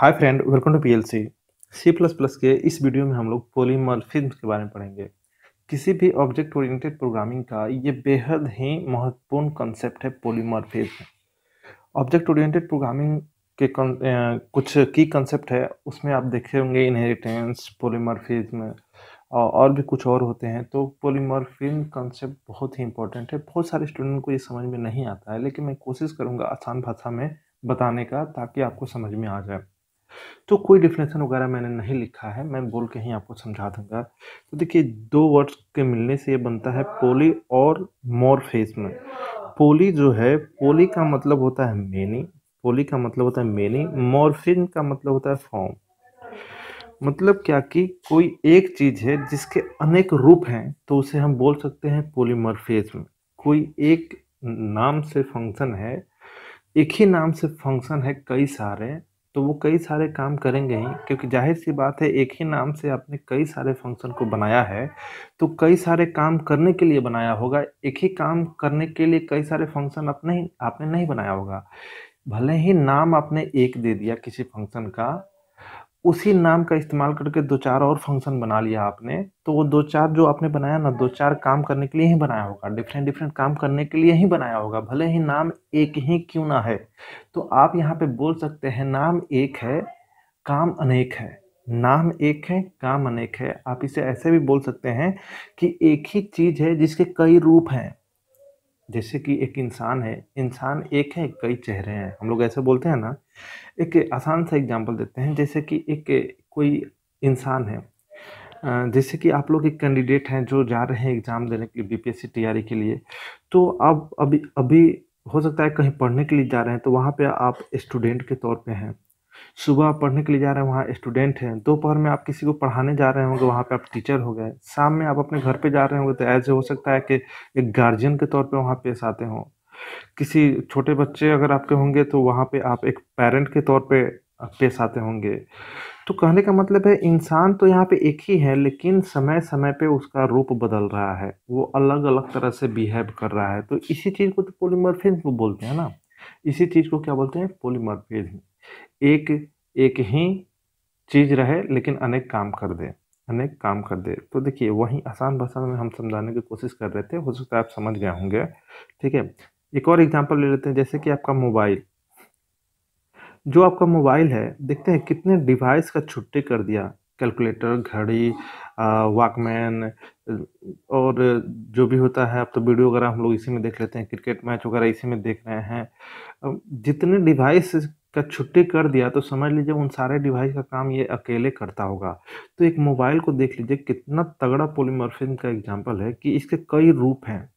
hi friend welcome to PLC C plus plus के इस video में हम लोग पोलीमॉर्फिज्म के बारे में पढ़ेंगे किसी भी ऑब्जेक्ट ओरिएंटेड प्रोग्रामिंग का ये बेहद ही महत्वपूर्ण कंसेप्ट है पोलीमॉर्फिज्म ऑब्जेक्ट ओरिएंटेड प्रोग्रामिंग के कन, ए, कुछ की कंसेप्ट है उसमें आप देखे होंगे इनहेरिटेंस पोलीमॉर्फिज्म और भी कुछ और होते हैं तो पोलीमॉर्फिज्म कंसेप्ट बहुत ही इंपॉर्टेंट है बहुत सारे स्टूडेंट को ये समझ में नहीं आता है लेकिन मैं कोशिश करूँगा आसान भाषा में बताने का ताकि आपको समझ में आ जाए तो कोई डिफिनेशन वगैरह मैंने नहीं लिखा है मैं बोल के ही आपको समझा दूंगा तो देखिए दो वर्ड्स के मिलने से ये बनता है पोली और मोर फेस में पोली जो है पोली का मतलब होता है मेनी पोली का मतलब होता है मेनी मोरफिन का मतलब होता है फॉर्म मतलब क्या कि कोई एक चीज़ है जिसके अनेक रूप हैं तो उसे हम बोल सकते हैं पोलीमरफेज में कोई एक नाम से फंक्शन है एक ही नाम से फंक्शन है कई सारे तो वो कई सारे काम करेंगे ही क्योंकि जाहिर सी बात है एक ही नाम से आपने कई सारे फंक्शन को बनाया है तो कई सारे काम करने के लिए बनाया होगा एक ही काम करने के लिए कई सारे फंक्शन अपने आपने नहीं बनाया होगा भले ही नाम आपने एक दे दिया किसी फंक्शन का उसी नाम का इस्तेमाल करके दो चार और फंक्शन बना लिया आपने तो वो दो चार जो आपने बनाया ना दो चार काम करने के लिए ही बनाया होगा डिफरेंट डिफरेंट काम करने के लिए ही बनाया होगा भले ही नाम एक ही क्यों ना है तो आप यहाँ पे बोल सकते हैं नाम एक है काम अनेक है नाम एक है काम अनेक है आप इसे ऐसे भी बोल सकते हैं कि एक ही चीज़ है जिसके कई रूप हैं जैसे कि एक इंसान है इंसान एक है कई चेहरे हैं हम लोग ऐसे बोलते हैं ना एक आसान सा एग्जांपल देते हैं जैसे कि एक कोई इंसान है जैसे कि आप लोग एक कैंडिडेट हैं जो जा रहे हैं एग्ज़ाम देने के लिए बीपीएससी तैयारी के लिए तो आप अभी अभी हो सकता है कहीं पढ़ने के लिए जा रहे हैं तो वहाँ पे आप स्टूडेंट के तौर पे हैं सुबह पढ़ने के लिए जा रहे हैं वहाँ स्टूडेंट हैं दोपहर में आप किसी को पढ़ाने जा रहे होंगे वहाँ पे आप टीचर हो गए शाम में आप अपने घर पे जा रहे होंगे तो ऐसे हो सकता है कि एक गार्जियन के तौर पे वहाँ पेश आते हों किसी छोटे बच्चे अगर आपके होंगे तो वहाँ पे आप एक पेरेंट के तौर पे पेश आते होंगे तो कहने का मतलब है इंसान तो यहाँ पे एक ही है लेकिन समय समय पे उसका रूप बदल रहा है वो अलग अलग तरह से बिहेव कर रहा है तो इसी चीज़ को तो पोलीमर्फिज्म बोलते हैं ना इसी चीज़ को क्या बोलते हैं पोलीमर्फिज्म एक एक ही चीज़ रहे लेकिन अनेक काम कर दे अनेक काम कर दे तो देखिए वही आसान भाषा में हम समझाने की कोशिश कर रहे थे हो सकता है आप समझ गए होंगे ठीक है एक और एग्जाम्पल ले लेते हैं जैसे कि आपका मोबाइल जो आपका मोबाइल है देखते हैं कितने डिवाइस का छुट्टी कर दिया कैलकुलेटर घड़ी वॉकमैन और जो भी होता है अब तो वीडियो वगैरह हम लोग इसी में देख लेते हैं क्रिकेट मैच वगैरह इसी में देख रहे हैं जितने डिवाइस का छुट्टी कर दिया तो समझ लीजिए उन सारे डिवाइस का काम ये अकेले करता होगा तो एक मोबाइल को देख लीजिए कितना तगड़ा पोलीमर्फिज्म का एग्जाम्पल है कि इसके कई रूप हैं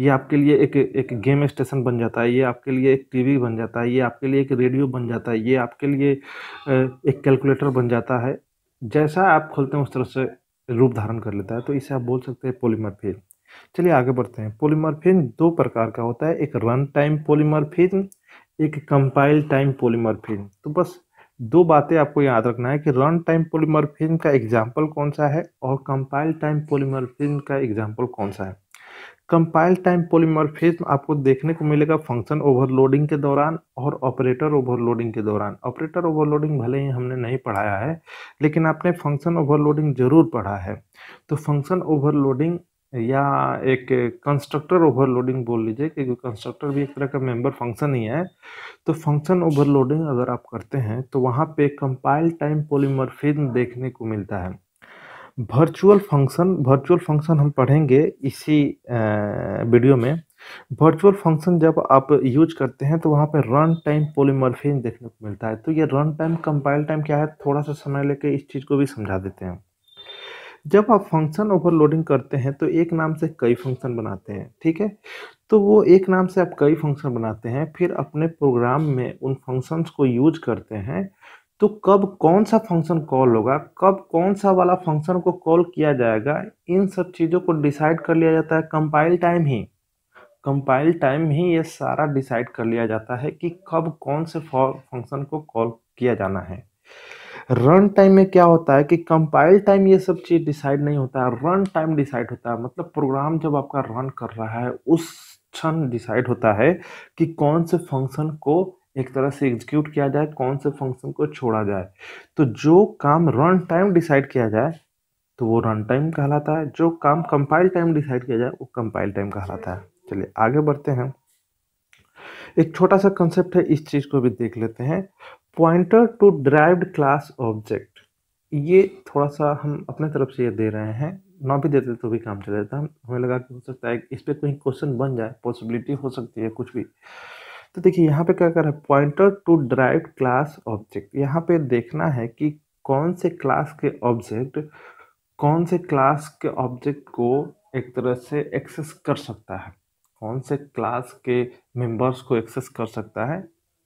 ये आपके लिए एक एक गेम स्टेशन बन जाता है ये आपके लिए एक टीवी बन जाता है ये आपके लिए एक रेडियो बन जाता है ये आपके लिए एक कैलकुलेटर बन जाता है जैसा आप खोलते हैं उस तरह से रूप धारण कर लेता है तो इसे आप बोल सकते हैं पोलीमरफिन चलिए आगे बढ़ते हैं पोलीमरफिन दो प्रकार का होता है एक रन टाइम पोलीमरफिन एक कंपाइल टाइम पोलीमरफिन तो बस दो बातें आपको याद रखना है कि रन टाइम पोलीमरफिन का एग्जाम्पल कौन सा है और कंपाइल टाइम पोलीमरफिन का एग्जाम्पल कौन सा है कंपाइल टाइम पोलीमर्फिज्म आपको देखने को मिलेगा फंक्शन ओवरलोडिंग के दौरान और ऑपरेटर ओवरलोडिंग के दौरान ऑपरेटर ओवरलोडिंग भले ही हमने नहीं पढ़ाया है लेकिन आपने फंक्शन ओवरलोडिंग जरूर पढ़ा है तो फंक्शन ओवरलोडिंग या एक कंस्ट्रक्टर ओवरलोडिंग बोल लीजिए क्योंकि कंस्ट्रक्टर भी एक तरह का मेंबर फंक्शन ही है तो फंक्शन ओवरलोडिंग अगर आप करते हैं तो वहाँ पे कंपाइल टाइम पोलीमर्फिज्म देखने को मिलता है वर्चुअल फंक्शन वर्चुअल फंक्शन हम पढ़ेंगे इसी वीडियो में वर्चुअल फंक्शन जब आप यूज करते हैं तो वहाँ पर रन टाइम पोलीमॉर्फिज्म देखने को मिलता है तो ये रन टाइम कंपाइल टाइम क्या है थोड़ा सा समय लेके इस चीज़ को भी समझा देते हैं जब आप फंक्शन ओवरलोडिंग करते हैं तो एक नाम से कई फंक्शन बनाते हैं ठीक है तो वो एक नाम से आप कई फंक्शन बनाते हैं फिर अपने प्रोग्राम में उन फंक्शंस को यूज करते हैं तो कब कौन सा फंक्शन कॉल होगा कब कौन सा वाला फंक्शन को कॉल किया जाएगा इन सब चीज़ों को डिसाइड कर लिया जाता है कंपाइल टाइम ही कंपाइल टाइम ही ये सारा डिसाइड कर लिया जाता है कि कब कौन से फंक्शन को कॉल किया जाना है रन टाइम में क्या होता है कि कंपाइल टाइम ये सब चीज़ डिसाइड नहीं होता है रन टाइम डिसाइड होता है मतलब प्रोग्राम जब आपका रन कर रहा है उस क्षण डिसाइड होता है कि कौन से फंक्शन को एक तरह से एग्जीक्यूट किया जाए कौन से फंक्शन को छोड़ा जाए तो जो काम रन टाइम डिसाइड किया जाए तो वो रन टाइम कहलाता है जो काम कंपाइल टाइम डिसाइड किया जाए वो कंपाइल टाइम कहलाता है चलिए आगे बढ़ते हैं एक छोटा सा कंसेप्ट है इस चीज़ को भी देख लेते हैं pointer to derived class object ये थोड़ा सा हम अपने तरफ से ये दे रहे हैं ना भी देते तो भी काम चला जाता हमें लगा कि हो सकता है इस पर कोई क्वेश्चन बन जाए पॉसिबिलिटी हो सकती है कुछ भी तो देखिए यहाँ पे क्या कर रहा है pointer to drive class object यहाँ पे देखना है कि कौन से क्लास के ऑब्जेक्ट कौन से क्लास के ऑब्जेक्ट को एक तरह से एक्सेस कर सकता है कौन से क्लास के मेंबर्स को एक्सेस कर सकता है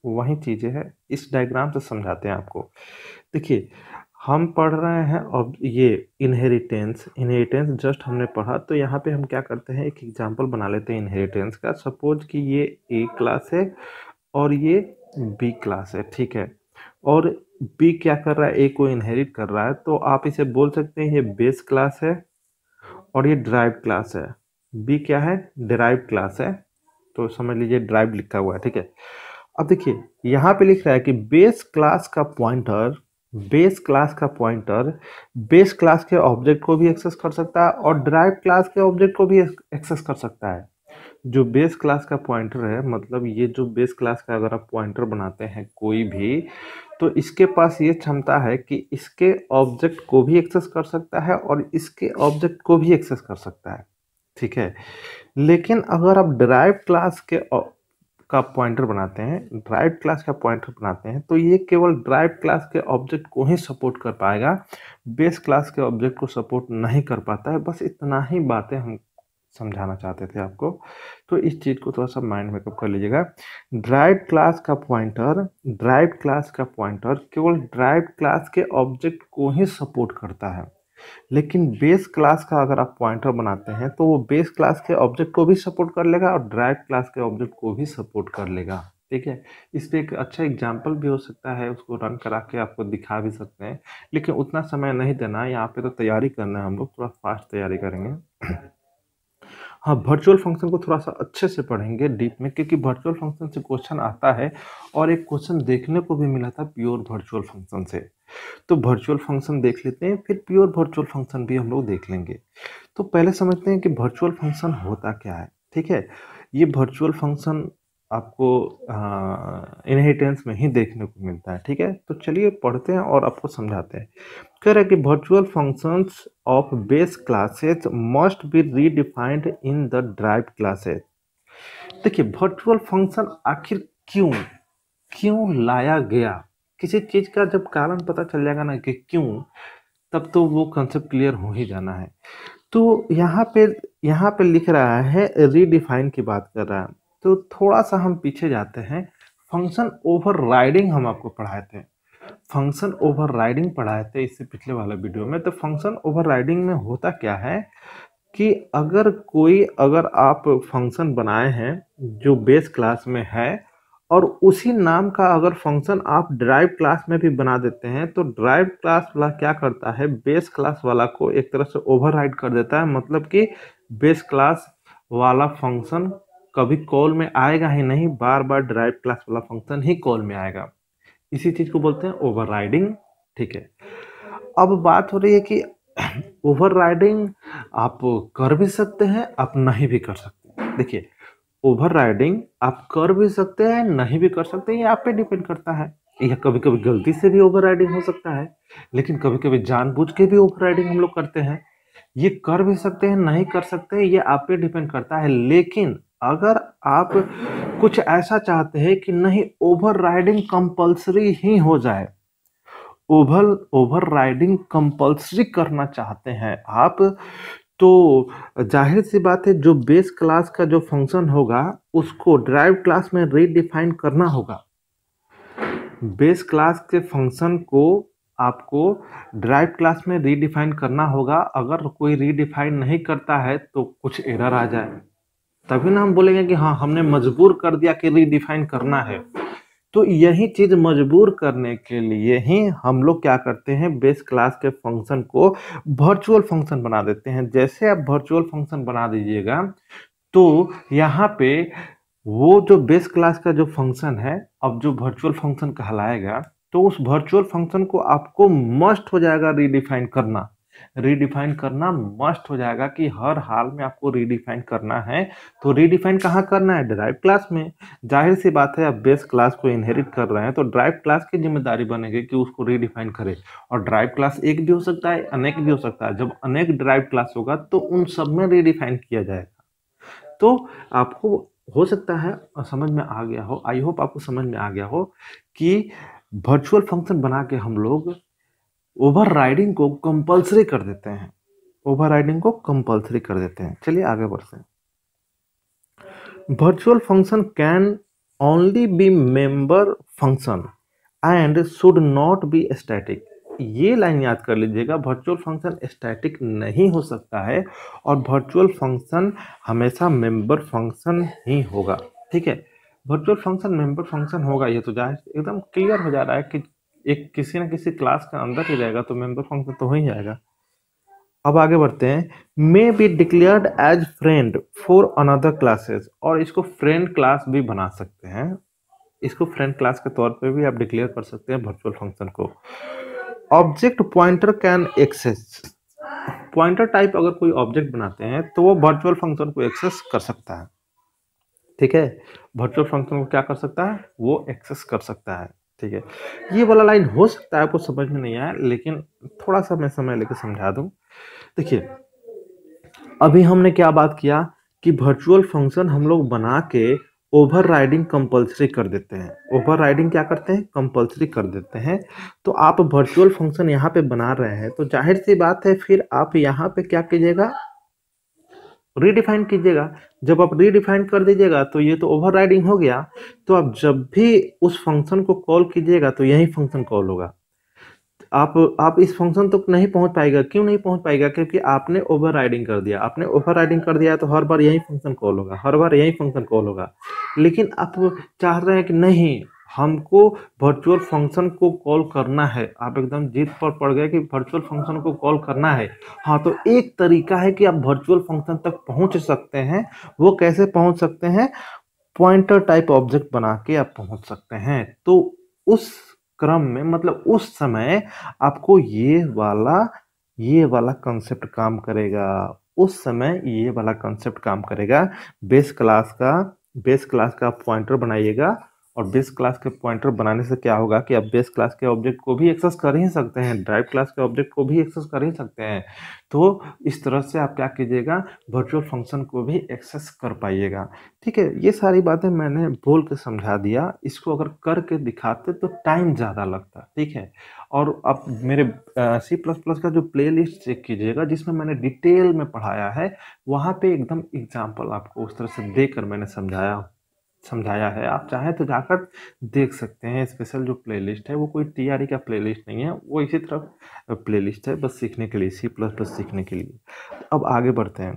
वही चीज़ें हैं इस डायग्राम से समझाते हैं आपको देखिए हम पढ़ रहे हैं अब ये इनहेरिटेंस इनहेरिटेंस जस्ट हमने पढ़ा तो यहाँ पे हम क्या करते हैं एक एग्जांपल बना लेते हैं इनहेरिटेंस का सपोज कि ये ए क्लास है और ये बी क्लास है ठीक है और बी क्या कर रहा है ए को इनहेरिट कर रहा है तो आप इसे बोल सकते हैं ये बेस क्लास है और ये ड्राइव क्लास है बी क्या है ड्राइव क्लास है तो समझ लीजिए ड्राइव लिखा हुआ है ठीक है अब देखिए यहाँ पे लिख रहा है कि बेस क्लास का पॉइंटर बेस क्लास का पॉइंटर बेस क्लास के ऑब्जेक्ट को भी एक्सेस कर सकता है और ड्राइव क्लास के ऑब्जेक्ट को भी एक्सेस कर सकता है जो बेस क्लास का पॉइंटर है मतलब ये जो बेस क्लास का अगर आप पॉइंटर बनाते हैं कोई भी तो इसके पास ये क्षमता है कि इसके ऑब्जेक्ट को भी एक्सेस कर सकता है और इसके ऑब्जेक्ट को भी एक्सेस कर सकता है ठीक है लेकिन अगर आप ड्राइव क्लास के का पॉइंटर बनाते हैं ड्राइव क्लास का पॉइंटर बनाते हैं तो ये केवल ड्राइव क्लास के ऑब्जेक्ट को ही सपोर्ट कर पाएगा बेस क्लास के ऑब्जेक्ट को सपोर्ट नहीं कर पाता है बस इतना ही बातें हम समझाना चाहते थे आपको तो इस चीज़ को थोड़ा सा माइंड मेकअप कर लीजिएगा ड्राइव क्लास का पॉइंटर ड्राइव क्लास का पॉइंटर केवल ड्राइव क्लास के ऑब्जेक्ट को ही सपोर्ट करता है लेकिन बेस क्लास का अगर आप पॉइंटर बनाते हैं तो वो बेस क्लास के ऑब्जेक्ट को भी सपोर्ट कर लेगा और ड्राइव क्लास के ऑब्जेक्ट को भी सपोर्ट कर लेगा ठीक है इस पर एक अच्छा एग्जाम्पल भी हो सकता है उसको रन करा के आपको दिखा भी सकते हैं लेकिन उतना समय नहीं देना है यहाँ पर तो तैयारी करना है हम लोग थोड़ा फास्ट तैयारी करेंगे हाँ वर्चुअल फंक्शन को थोड़ा सा अच्छे से पढ़ेंगे डीप में क्योंकि वर्चुअल फंक्शन से क्वेश्चन आता है और एक क्वेश्चन देखने को भी मिला था प्योर वर्चुअल फंक्शन से तो वर्चुअल फंक्शन देख लेते हैं फिर प्योर वर्चुअल फंक्शन भी हम लोग देख लेंगे तो पहले समझते हैं कि वर्चुअल फंक्शन होता क्या है ठीक है ये वर्चुअल फंक्शन आपको इनहेरिटेंस में ही देखने को मिलता है ठीक है तो चलिए पढ़ते हैं और आपको समझाते हैं कह रहे कि virtual functions of base classes must be redefined in the drive classes देखिए वर्चुअल फंक्शन आखिर क्यों क्यों लाया गया किसी चीज़ का जब कारण पता चल जाएगा ना कि क्यों तब तो वो कंसेप्ट क्लियर हो ही जाना है तो यहाँ पे यहाँ पे लिख रहा है रीडिफाइन की बात कर रहा है तो थोड़ा सा हम पीछे जाते हैं फंक्शन ओवर राइडिंग हम आपको पढ़ाए थे फंक्शन ओवर राइडिंग पढ़ाए थे इससे पिछले वाले वीडियो में तो फंक्शन ओवर राइडिंग में होता क्या है कि अगर कोई अगर आप फंक्शन बनाए हैं जो बेस क्लास में है और उसी नाम का अगर फंक्शन आप ड्राइव क्लास में भी बना देते हैं तो ड्राइव क्लास वाला क्या करता है बेस क्लास वाला को एक तरह से ओवरराइड कर देता है मतलब कि बेस क्लास वाला फंक्शन कभी कॉल में आएगा ही नहीं बार बार ड्राइव क्लास वाला फंक्शन ही कॉल में आएगा इसी चीज़ को बोलते हैं ओवर ठीक है अब बात हो रही है कि ओवर आप कर भी सकते हैं आप नहीं भी कर सकते देखिए ओवर राइडिंग आप कर भी सकते हैं नहीं भी कर सकते ये आप पे डिपेंड करता है या कभी कभी गलती से भी ओवर हो सकता है लेकिन कभी कभी जानबूझ के भी ओवर हम लोग करते हैं ये कर भी सकते हैं नहीं कर सकते ये आप पे डिपेंड करता है लेकिन अगर आप कुछ ऐसा चाहते हैं कि नहीं ओवर राइडिंग कंपल्सरी ही हो जाए ओवर ओवर राइडिंग कंपल्सरी करना चाहते हैं आप तो जाहिर सी बात है जो बेस क्लास का जो फंक्शन होगा उसको ड्राइव क्लास में रीडिफाइन करना होगा बेस क्लास के फंक्शन को आपको ड्राइव क्लास में रीडिफाइन करना होगा अगर कोई रीडिफाइन नहीं करता है तो कुछ एरर आ जाए तभी ना हम बोलेंगे कि हाँ हमने मजबूर कर दिया कि रीडिफाइन करना है तो यही चीज़ मजबूर करने के लिए ही हम लोग क्या करते हैं बेस क्लास के फंक्शन को वर्चुअल फंक्शन बना देते हैं जैसे आप वर्चुअल फंक्शन बना दीजिएगा तो यहाँ पे वो जो बेस क्लास का जो फंक्शन है अब जो वर्चुअल फंक्शन कहलाएगा तो उस वर्चुअल फंक्शन को आपको मस्ट हो जाएगा रीडिफाइन करना रीडिफाइन करना मस्ट हो जाएगा कि हर हाल में आपको रीडिफाइन करना है तो रीडिफाइन कहाँ करना है ड्राइव क्लास में जाहिर सी बात है आप बेस क्लास को इनहेरिट कर रहे हैं तो ड्राइव क्लास की जिम्मेदारी बनेगी कि उसको रीडिफाइन करे और ड्राइव क्लास एक भी हो सकता है अनेक भी हो सकता है जब अनेक ड्राइव क्लास होगा तो उन सब में रीडिफाइन किया जाएगा तो आपको हो सकता है समझ में आ गया हो आई होप आपको समझ में आ गया हो कि वर्चुअल फंक्शन बना के हम लोग ओवर राइडिंग को कंपलसरी कर देते हैं ओवर राइडिंग को कंपलसरी कर देते हैं चलिए आगे बढ़ते हैं virtual function can only be member function and should not be static ये लाइन याद कर लीजिएगा वर्चुअल फंक्शन स्टैटिक नहीं हो सकता है और वर्चुअल फंक्शन हमेशा मेंबर फंक्शन ही होगा ठीक है वर्चुअल फंक्शन मेंबर फंक्शन होगा ये तो जाहिर एकदम क्लियर हो जा रहा है कि एक किसी ना किसी क्लास के अंदर ही रहेगा तो मेंबर फंक्शन तो हो ही जाएगा अब आगे बढ़ते हैं may be declared as friend for another classes और इसको फ्रेंड क्लास भी बना सकते हैं इसको फ्रेंड क्लास के तौर पे भी आप डिक्लेयर कर सकते हैं वर्चुअल फंक्शन को object pointer can access pointer type अगर कोई ऑब्जेक्ट बनाते हैं तो वो वर्चुअल फंक्शन को एक्सेस कर सकता है ठीक है वर्चुअल फंक्शन को क्या कर सकता है वो एक्सेस कर सकता है ठीक है ये वाला लाइन हो सकता है आपको समझ में नहीं आया लेकिन थोड़ा सा मैं समय लेकर समझा दूँ देखिए अभी हमने क्या बात किया कि वर्चुअल फंक्शन हम लोग बना के ओवर राइडिंग कंपल्सरी कर देते हैं ओवर राइडिंग क्या करते हैं कंपल्सरी कर देते हैं तो आप वर्चुअल फंक्शन यहाँ पे बना रहे हैं तो जाहिर सी बात है फिर आप यहाँ पे क्या कीजिएगा रिडिफाइन कीजिएगा जब आप रीडिफाइन कर दीजिएगा तो ये तो ओवर हो गया तो आप जब भी उस फंक्शन को कॉल कीजिएगा तो यही फंक्शन कॉल होगा आप आप इस फंक्शन तक तो नहीं पहुंच पाएगा क्यों नहीं पहुंच पाएगा क्योंकि आपने ओवर राइडिंग कर दिया आपने ओवर राइडिंग कर दिया तो हर बार यही फंक्शन कॉल होगा हर बार यही फंक्शन कॉल होगा लेकिन आप चाह रहे हैं कि नहीं हमको वर्चुअल फंक्शन को कॉल करना है आप एकदम जीत पर पड़ गए कि वर्चुअल फंक्शन को कॉल करना है हाँ तो एक तरीका है कि आप वर्चुअल फंक्शन तक पहुंच सकते हैं वो कैसे पहुंच सकते हैं पॉइंटर टाइप ऑब्जेक्ट बना के आप पहुंच सकते हैं तो उस क्रम में मतलब उस समय आपको ये वाला ये वाला कंसेप्ट काम करेगा उस समय ये वाला कंसेप्ट काम करेगा बेस क्लास का बेस क्लास का पॉइंटर बनाइएगा और बेस क्लास के पॉइंटर बनाने से क्या होगा कि आप बेस क्लास के ऑब्जेक्ट को भी एक्सेस कर ही सकते हैं ड्राइव क्लास के ऑब्जेक्ट को भी एक्सेस कर ही सकते हैं तो इस तरह से आप क्या कीजिएगा वर्चुअल फंक्शन को भी एक्सेस कर पाइएगा ठीक है ये सारी बातें मैंने बोल के समझा दिया इसको अगर करके दिखाते तो टाइम ज़्यादा लगता ठीक है और आप मेरे सी प्लस प्लस का जो प्ले लिस्ट चेक कीजिएगा जिसमें मैंने डिटेल में पढ़ाया है वहाँ पर एकदम एग्जाम्पल आपको उस तरह से देकर मैंने समझाया समझाया है आप चाहें तो जाकर देख सकते हैं स्पेशल जो प्लेलिस्ट है वो कोई टीआरई का प्लेलिस्ट नहीं है वो इसी तरफ प्लेलिस्ट है बस सीखने के लिए सी प्लस प्लस सीखने के लिए अब आगे बढ़ते हैं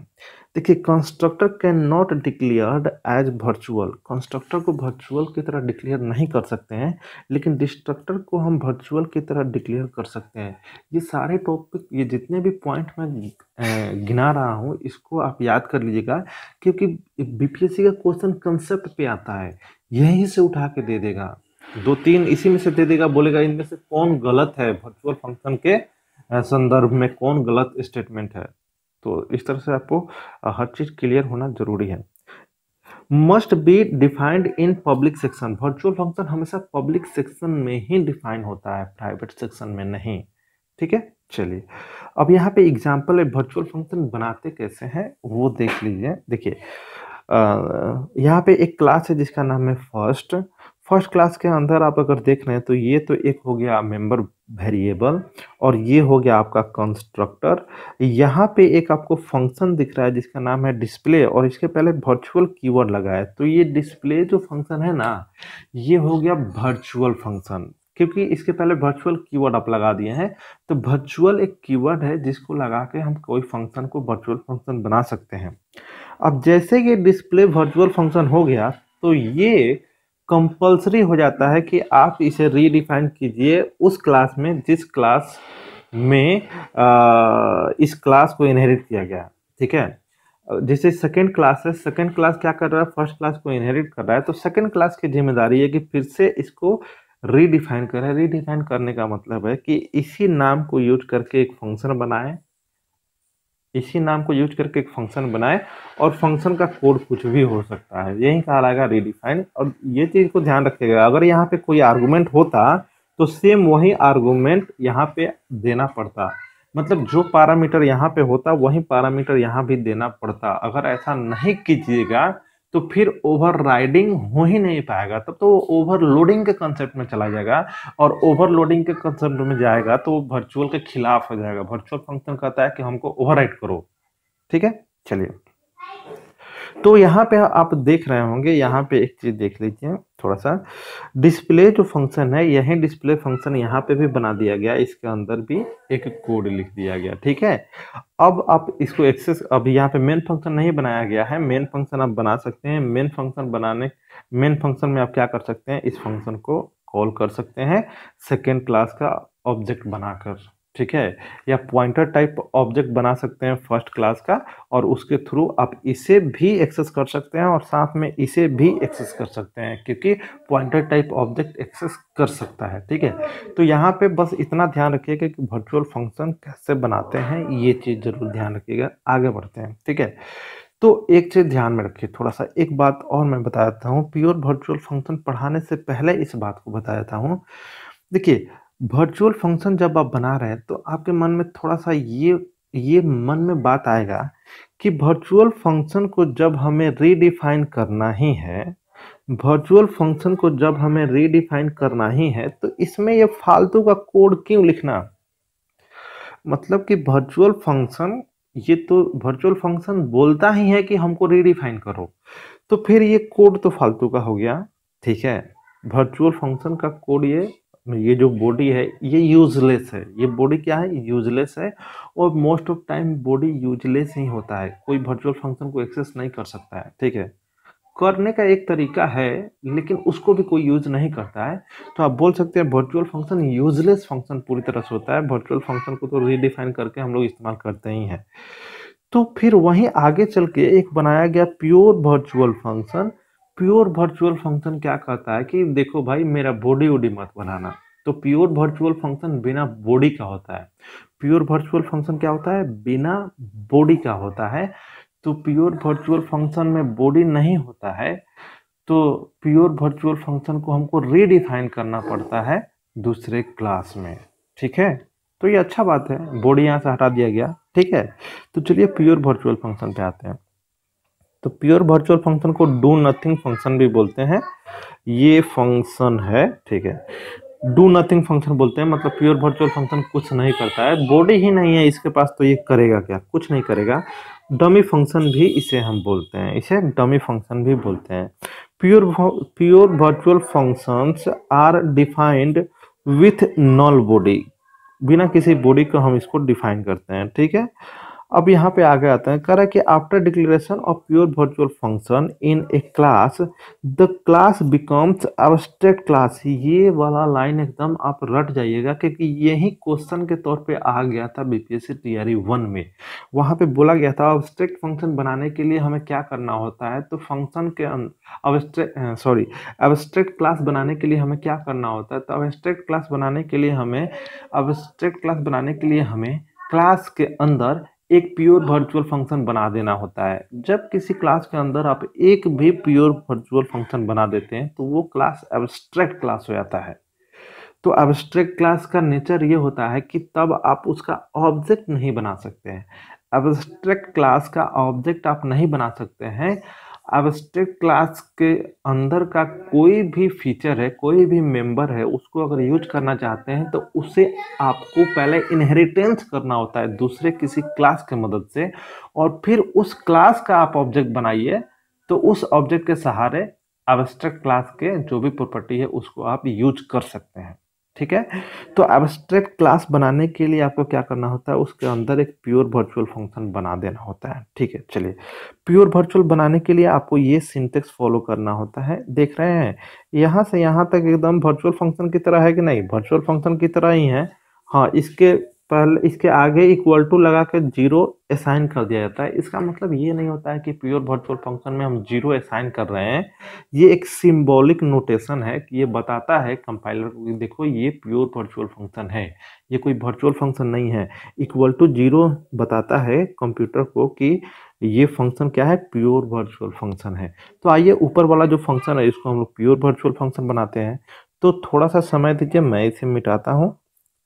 देखिए constructor can not declared as virtual constructor को वर्चुअल की तरह डिक्लेयर नहीं कर सकते हैं लेकिन डिस्ट्रक्टर को हम वर्चुअल की तरह डिक्लेयर कर सकते हैं ये सारे टॉपिक ये जितने भी पॉइंट मैं गिना रहा हूँ इसको आप याद कर लीजिएगा क्योंकि बी का क्वेश्चन कंसेप्ट पे आता है यहीं से उठा के दे देगा दो तीन इसी में से दे देगा बोलेगा इनमें से कौन गलत है वर्चुअल फंक्शन के संदर्भ में कौन गलत स्टेटमेंट है तो इस तरह से आपको हर चीज़ क्लियर होना ज़रूरी है must be defined in public section virtual function हमेशा पब्लिक सेक्शन में ही डिफाइन होता है प्राइवेट सेक्शन में नहीं ठीक है चलिए अब यहाँ पे एग्जाम्पल है वर्चुअल फंक्शन बनाते कैसे हैं वो देख लीजिए देखिए यहाँ पे एक क्लास है जिसका नाम है फर्स्ट फर्स्ट क्लास के अंदर आप अगर देख रहे हैं तो ये तो एक हो गया मेंबर वेरिएबल और ये हो गया आपका कंस्ट्रक्टर यहाँ पे एक आपको फंक्शन दिख रहा है जिसका नाम है डिस्प्ले और इसके पहले वर्चुअल कीवर्ड लगा है तो ये डिस्प्ले जो फंक्शन है ना ये हो गया वर्चुअल फंक्शन क्योंकि इसके पहले वर्चुअल कीवर्ड आप लगा दिए हैं तो वर्चुअल एक कीवर्ड है जिसको लगा के हम कोई फंक्शन को वर्चुअल फंक्शन बना सकते हैं अब जैसे कि डिस्प्ले वर्चुअल फंक्शन हो गया तो ये कंपलसरी हो जाता है कि आप इसे रीडिफाइन कीजिए उस क्लास में जिस क्लास में आ, इस क्लास को इनहेरिट किया गया ठीक है जैसे सेकेंड क्लास है सेकेंड क्लास क्या कर रहा है फर्स्ट क्लास को इनहेरिट कर रहा है तो सेकेंड क्लास की जिम्मेदारी है कि फिर से इसको रीडिफाइन करें रीडिफाइन करने का मतलब है कि इसी नाम को यूज करके एक फंक्शन बनाएं इसी नाम को यूज करके एक फंक्शन बनाए और फंक्शन का कोड कुछ भी हो सकता है यही कहा जाएगा रिडिफाइन और ये चीज़ को ध्यान रखिएगा अगर यहाँ पे कोई आर्गूमेंट होता तो सेम वही आर्गूमेंट यहाँ पे देना पड़ता मतलब जो पैरामीटर यहाँ पे होता वही पैरामीटर यहाँ भी देना पड़ता अगर ऐसा नहीं कीजिएगा तो फिर ओवरराइडिंग हो ही नहीं पाएगा तब तो ओवरलोडिंग के कंसेप्ट में चला जाएगा और ओवरलोडिंग के कंसेप्ट में जाएगा तो वर्चुअल के खिलाफ हो जाएगा वर्चुअल फंक्शन कहता है कि हमको ओवरराइड करो ठीक है चलिए तो यहाँ पे आप देख रहे होंगे यहाँ पे एक चीज़ देख लीजिए थोड़ा सा डिस्प्ले जो फंक्शन है यही डिस्प्ले फंक्शन यहाँ पे भी बना दिया गया इसके अंदर भी एक कोड लिख दिया गया ठीक है अब आप इसको एक्सेस अब यहाँ पे मेन फंक्शन नहीं बनाया गया है मेन फंक्शन आप बना सकते हैं मेन फंक्शन बनाने मेन फंक्शन में आप क्या कर सकते हैं इस फंक्शन को कॉल कर सकते हैं सेकेंड क्लास का ऑब्जेक्ट बनाकर ठीक है या पॉइंटर टाइप ऑब्जेक्ट बना सकते हैं फर्स्ट क्लास का और उसके थ्रू आप इसे भी एक्सेस कर सकते हैं और साथ में इसे भी एक्सेस कर सकते हैं क्योंकि पॉइंटर टाइप ऑब्जेक्ट एक्सेस कर सकता है ठीक है तो यहाँ पे बस इतना ध्यान रखिएगा कि वर्चुअल फंक्शन कैसे बनाते हैं ये चीज़ ज़रूर ध्यान रखिएगा आगे बढ़ते हैं ठीक है तो एक चीज़ ध्यान में रखिए थोड़ा सा एक बात और मैं बता देता हूँ प्योर वर्चुअल फंक्शन पढ़ाने से पहले इस बात को बता देता हूँ देखिए वर्चुअल फंक्शन जब आप बना रहे हैं तो आपके मन में थोड़ा सा ये ये मन में बात आएगा कि वर्चुअल फंक्शन को जब हमें रीडिफाइन करना ही है वर्चुअल फंक्शन को जब हमें रीडिफाइन करना ही है तो इसमें ये फालतू का कोड क्यों लिखना मतलब कि वर्चुअल फंक्शन ये तो वर्चुअल फंक्शन बोलता ही है कि हमको रीडिफाइन करो तो फिर ये कोड तो फालतू का हो गया ठीक है वर्चुअल फंक्शन का कोड ये ये जो बॉडी है ये यूजलेस है ये बॉडी क्या है यूजलेस है और most of time body useless ही होता है कोई वर्चुअल फंक्शन को एक्सेस नहीं कर सकता है ठीक है करने का एक तरीका है लेकिन उसको भी कोई यूज नहीं करता है तो आप बोल सकते हैं वर्चुअल फंक्शन यूजलेस फंक्शन पूरी तरह से होता है वर्चुअल फंक्शन को तो रीडिफाइन करके हम लोग इस्तेमाल करते ही हैं तो फिर वहीं आगे चल के एक बनाया गया pure virtual function pure virtual function क्या कहता है कि देखो भाई मेरा बॉडी वोडी मत बनाना तो प्योर वर्चुअल फंक्शन बिना बॉडी का होता है प्योर वर्चुअल फंक्शन क्या होता है बिना बॉडी का होता है तो प्योर वर्चुअल फंक्शन में बॉडी नहीं होता है तो प्योर वर्चुअल फंक्शन को हमको रीडिफाइन करना पड़ता है दूसरे क्लास में ठीक है तो ये अच्छा बात है बॉडी यहाँ से हटा दिया गया ठीक है तो चलिए प्योर वर्चुअल फंक्शन पे आते हैं तो प्योर वर्चुअल फंक्शन को डू नथिंग फंक्शन भी बोलते हैं ये फंक्शन है ठीक है डू नथिंग फंक्शन बोलते हैं मतलब प्योर वर्चुअल फंक्शन कुछ नहीं करता है बॉडी ही नहीं है इसके पास तो ये करेगा क्या कुछ नहीं करेगा डमी फंक्शन भी इसे हम बोलते हैं इसे डमी फंक्शन भी बोलते हैं pure pure virtual functions are defined with null body बिना किसी बॉडी को हम इसको डिफाइन करते हैं ठीक है अब यहाँ पे आगे आते हैं कह रहा है कि after declaration of pure virtual function in a class the class becomes abstract class ये वाला लाइन एकदम आप रट जाइएगा क्योंकि यही क्वेश्चन के तौर पे आ गया था बीपीएससी तैयारी वन में वहाँ पे बोला गया था अबस्ट्रेक्ट फंक्शन बनाने के लिए हमें क्या करना होता है तो फंक्शन के सॉरी अबस्ट्रेक्ट क्लास बनाने के लिए हमें क्या करना होता है तो अबस्ट्रेक्ट क्लास बनाने के लिए हमें अबस्ट्रेक्ट क्लास बनाने के लिए हमें क्लास के अंदर एक प्योर वर्चुअल फंक्शन बना देना होता है जब किसी क्लास के अंदर आप एक भी प्योर वर्चुअल फंक्शन बना देते हैं तो वो क्लास एब्स्ट्रैक्ट क्लास हो जाता है तो एब्स्ट्रैक्ट क्लास का नेचर ये होता है कि तब आप उसका ऑब्जेक्ट नहीं बना सकते हैं एब्स्ट्रैक्ट क्लास का ऑब्जेक्ट आप नहीं बना सकते हैं एबस्ट्रैक्ट क्लास के अंदर का कोई भी फीचर है कोई भी मेंबर है उसको अगर यूज करना चाहते हैं तो उसे आपको पहले इनहेरिटेंस करना होता है दूसरे किसी क्लास के मदद से और फिर उस क्लास का आप ऑब्जेक्ट बनाइए तो उस ऑब्जेक्ट के सहारे एबस्ट्रैक्ट क्लास के जो भी प्रॉपर्टी है उसको आप यूज कर सकते हैं ठीक है तो एब्स्ट्रैक्ट क्लास बनाने के लिए आपको क्या करना होता है उसके अंदर एक प्योर वर्चुअल फंक्शन बना देना होता है ठीक है चलिए प्योर वर्चुअल बनाने के लिए आपको ये सिंटेक्स फॉलो करना होता है देख रहे हैं यहाँ से यहाँ तक एकदम वर्चुअल फंक्शन की तरह है कि नहीं वर्चुअल फंक्शन की तरह ही है हाँ इसके पहले इसके आगे इक्वल टू लगा के जीरो असाइन कर दिया जाता है इसका मतलब ये नहीं होता है कि प्योर वर्चुअल फंक्शन में हम जीरो असाइन कर रहे हैं ये एक सिंबॉलिक नोटेशन है कि ये बताता है कंपाइलर देखो ये प्योर वर्चुअल फंक्शन है ये कोई वर्चुअल फंक्शन नहीं है इक्वल टू जीरो बताता है कंप्यूटर को कि ये फंक्शन क्या है प्योर वर्चुअल फंक्शन है तो आइए ऊपर वाला जो फंक्शन है इसको हम लोग प्योर वर्चुअल फंक्शन बनाते हैं तो थोड़ा सा समय दीजिए मैं इसे मिटाता हूँ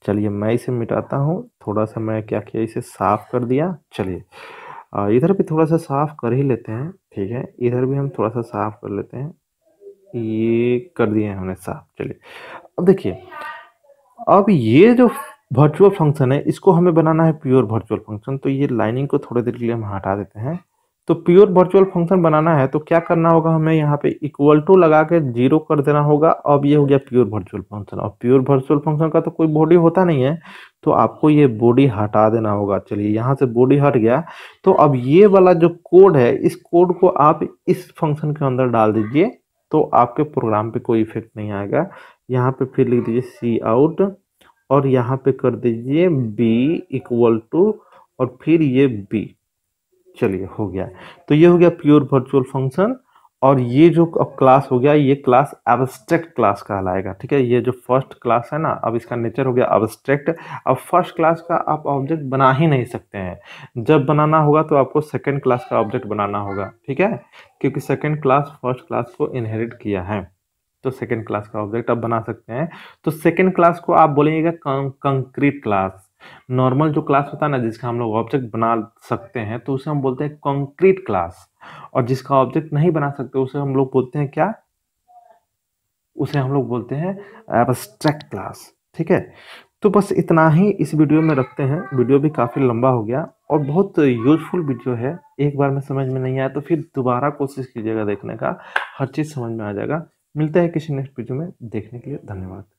चलिए मैं इसे मिटाता हूँ थोड़ा सा मैं क्या किया इसे साफ़ कर दिया चलिए इधर भी थोड़ा सा साफ़ कर ही लेते हैं ठीक है इधर भी हम थोड़ा सा साफ़ कर लेते हैं ये कर दिए हमने साफ़ चलिए अब देखिए अब ये जो वर्चुअल फंक्शन है इसको हमें बनाना है प्योर वर्चुअल फंक्शन तो ये लाइनिंग को थोड़ी देर के लिए हम हटा देते हैं तो प्योर वर्चुअल फंक्शन बनाना है तो क्या करना होगा हमें यहाँ पे इक्वल टू लगा के जीरो कर देना होगा अब ये हो गया प्योर वर्चुअल फंक्शन और प्योर वर्चुअल फंक्शन का तो कोई बॉडी होता नहीं है तो आपको ये बॉडी हटा देना होगा चलिए यहाँ से बॉडी हट गया तो अब ये वाला जो कोड है इस कोड को आप इस फंक्शन के अंदर डाल दीजिए तो आपके प्रोग्राम पर कोई इफेक्ट नहीं आएगा यहाँ पे फिर लिख दीजिए सी आउट और यहाँ पे कर दीजिए बी इक्वल टू और फिर ये बी चलिए हो गया तो ये हो गया प्योर वर्चुअल फंक्शन और ये जो अब क्लास हो गया ये क्लास एबस्ट्रैक्ट क्लास कहलाएगा ठीक है ये जो फर्स्ट क्लास है ना अब इसका नेचर हो गया एबस्ट्रैक्ट अब फर्स्ट क्लास का आप ऑब्जेक्ट बना ही नहीं सकते हैं जब बनाना होगा तो आपको सेकंड क्लास का ऑब्जेक्ट बनाना होगा ठीक है क्योंकि सेकंड क्लास फर्स्ट क्लास को इनहेरिट किया है तो सेकेंड क्लास का ऑब्जेक्ट आप बना सकते हैं तो सेकेंड क्लास को आप बोलेंगे कंक्रीट क्लास नॉर्मल जो क्लास होता है ना जिसका हम लोग ऑब्जेक्ट बना सकते हैं तो उसे हम बोलते हैं कंक्रीट क्लास और जिसका ऑब्जेक्ट नहीं बना सकते उसे हम लोग बोलते हैं क्या उसे हम लोग बोलते हैं एबस्ट्रैक्ट क्लास ठीक है तो बस इतना ही इस वीडियो में रखते हैं वीडियो भी काफ़ी लंबा हो गया और बहुत यूजफुल वीडियो है एक बार में समझ में नहीं आया तो फिर दोबारा कोशिश कीजिएगा देखने का हर चीज़ समझ में आ जाएगा मिलता है किसी नेक्स्ट वीडियो में देखने के लिए धन्यवाद